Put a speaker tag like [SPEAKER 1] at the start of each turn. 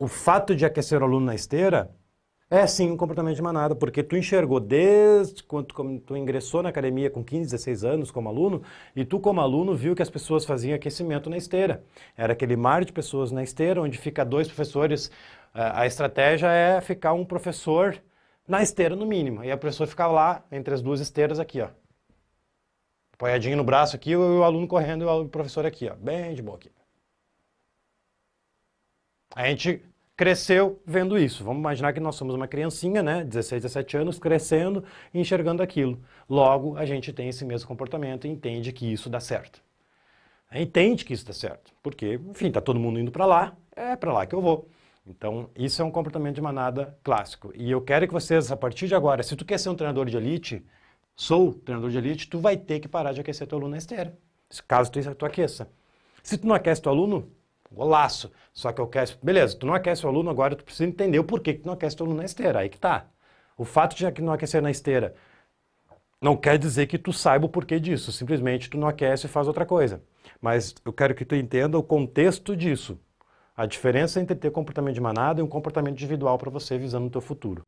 [SPEAKER 1] o fato de aquecer o aluno na esteira é sim um comportamento de manada, porque tu enxergou desde quando tu, ingressou na academia com 15, 16 anos como aluno, e tu como aluno viu que as pessoas faziam aquecimento na esteira. Era aquele mar de pessoas na esteira, onde fica dois professores, eh, a, estratégia é ficar um professor na esteira no mínimo, e a pessoa ficava lá entre as duas esteiras aqui, ó. Apoiadinho no braço aqui, o, o aluno correndo e o professor aqui, ó, bem de boa aqui. A gente cresceu vendo isso. Vamos imaginar que nós somos uma criancinha, né, 16, 17 anos, crescendo e enxergando aquilo. Logo, a gente tem esse mesmo comportamento e entende que isso dá certo. Entende que isso dá certo, porque, enfim, tá todo mundo indo para lá, é para lá que eu vou. Então, isso é um comportamento de manada clássico. E eu quero que vocês, a partir de agora, se tu quer ser um treinador de elite, sou treinador de elite, tu vai ter que parar de aquecer teu aluno na esteira, caso tu aqueça. Se tu não aquece teu aluno, Golaço. Só que eu quero. Beleza, tu não aquece o aluno agora, tu precisa entender o porquê que tu não aquece o aluno na esteira. Aí que tá. O fato de não aquecer na esteira não quer dizer que tu saiba o porquê disso. Simplesmente tu não aquece e faz outra coisa. Mas eu quero que tu entenda o contexto disso. A diferença entre ter comportamento de manada e um comportamento individual para você visando o teu futuro.